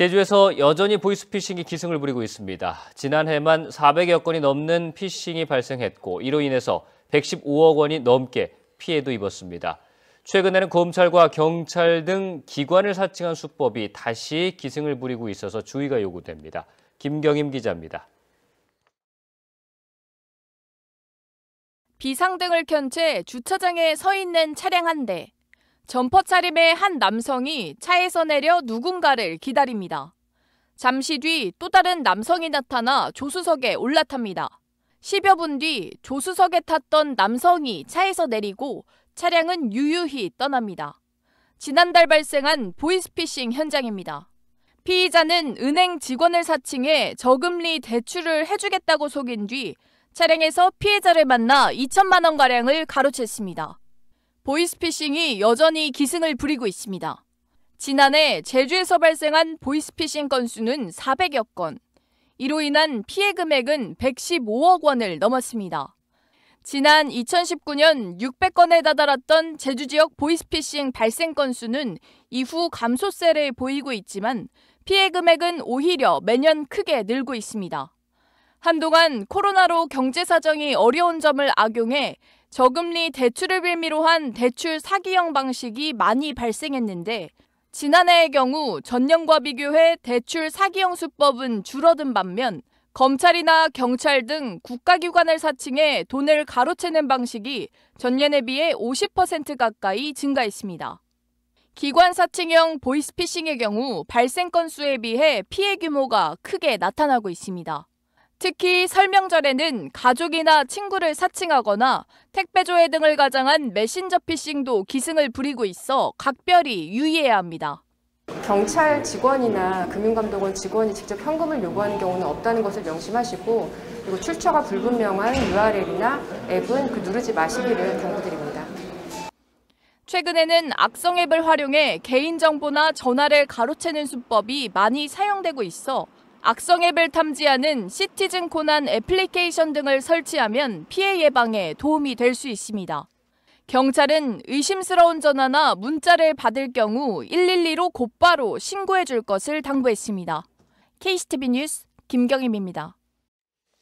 제주에서 여전히 보이스피싱이 기승을 부리고 있습니다. 지난해만 400여 건이 넘는 피싱이 발생했고 이로 인해서 115억 원이 넘게 피해도 입었습니다. 최근에는 검찰과 경찰 등 기관을 사칭한 수법이 다시 기승을 부리고 있어서 주의가 요구됩니다. 김경임 기자입니다. 비상등을 켠 채 주차장에 서 있는 차량 한 대. 점퍼 차림의 한 남성이 차에서 내려 누군가를 기다립니다. 잠시 뒤 또 다른 남성이 나타나 조수석에 올라탑니다. 10여 분 뒤 조수석에 탔던 남성이 차에서 내리고 차량은 유유히 떠납니다. 지난달 발생한 보이스피싱 현장입니다. 피의자는 은행 직원을 사칭해 저금리 대출을 해주겠다고 속인 뒤 차량에서 피해자를 만나 2천만 원가량을 가로챘습니다. 보이스피싱이 여전히 기승을 부리고 있습니다. 지난해 제주에서 발생한 보이스피싱 건수는 400여 건, 이로 인한 피해 금액은 115억 원을 넘었습니다. 지난 2019년 600건에 다다랐던 제주 지역 보이스피싱 발생 건수는 이후 감소세를 보이고 있지만 피해 금액은 오히려 매년 크게 늘고 있습니다. 한동안 코로나로 경제 사정이 어려운 점을 악용해 저금리 대출을 빌미로 한 대출 사기형 방식이 많이 발생했는데 지난해의 경우 전년과 비교해 대출 사기형 수법은 줄어든 반면 검찰이나 경찰 등 국가기관을 사칭해 돈을 가로채는 방식이 전년에 비해 50% 가까이 증가했습니다. 기관 사칭형 보이스피싱의 경우 발생 건수에 비해 피해 규모가 크게 나타나고 있습니다. 특히 설명절에는 가족이나 친구를 사칭하거나 택배조회 등을 가장한 메신저 피싱도 기승을 부리고 있어 각별히 유의해야 합니다. 경찰 직원이나 금융감독원 직원이 직접 현금을 요구하는 경우는 없다는 것을 명심하시고 그리고 출처가 불분명한 URL이나 앱은 그 누르지 마시기를 당부드립니다. 최근에는 악성 앱을 활용해 개인정보나 전화를 가로채는 수법이 많이 사용되고 있어 악성 앱을 탐지하는 시티즌 코난 애플리케이션 등을 설치하면 피해 예방에 도움이 될 수 있습니다. 경찰은 의심스러운 전화나 문자를 받을 경우 112로 곧바로 신고해 줄 것을 당부했습니다. KCTV 뉴스 김경임입니다.